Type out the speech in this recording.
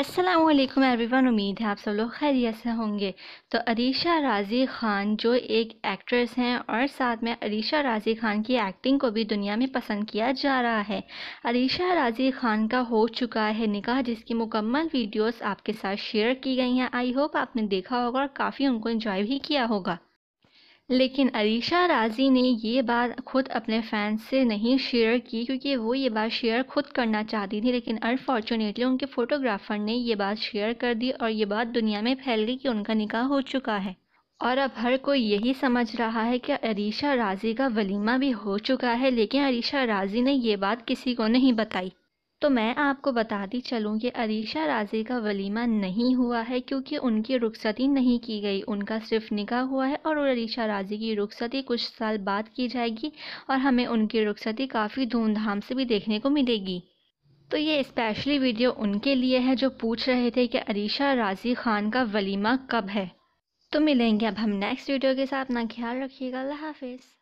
Aslam everyone उम्मीद है आप सब लोग खैरियत से होंगे तो अरीशा राज़ी ख़ान जो एक एक्ट्रेस हैं और साथ में अरीशा राज़ी ख़ान की एक्टिंग को भी दुनिया में पसंद किया जा रहा है अरीशा राज़ी ख़ान का हो चुका है निकाह जिसकी मुकम्मल वीडियोस आपके साथ शेयर की गई हैं आई होप आपने देखा होगा और काफ़ी उनको इन्जॉय भी किया होगा लेकिन अलीशा राज़ी ने ये बात खुद अपने फैंस से नहीं शेयर की क्योंकि वो ये बात शेयर खुद करना चाहती थी लेकिन अनफॉर्चुनेटली उनके फ़ोटोग्राफ़र ने ये बात शेयर कर दी और ये बात दुनिया में फैल गई कि उनका निकाह हो चुका है और अब हर कोई यही समझ रहा है कि अरीशा राज़ी का वलीमा भी हो चुका है लेकिन अरीशा राज़ी ने ये बात किसी को नहीं बताई तो मैं आपको बताती चलूँ कि अरीशा राजे का वलीमा नहीं हुआ है क्योंकि उनकी रुखसती नहीं की गई उनका सिर्फ निकाह हुआ है और अरीशा राजे की रुखसती कुछ साल बाद की जाएगी और हमें उनकी रुखसती काफ़ी धूमधाम से भी देखने को मिलेगी तो ये स्पेशली वीडियो उनके लिए है जो पूछ रहे थे कि अरीशा राजी ख़ान का वलीमा कब है तो मिलेंगे अब हम नेक्स्ट वीडियो के साथ अपना ख्याल रखिएगा अल्लाह हाफिज़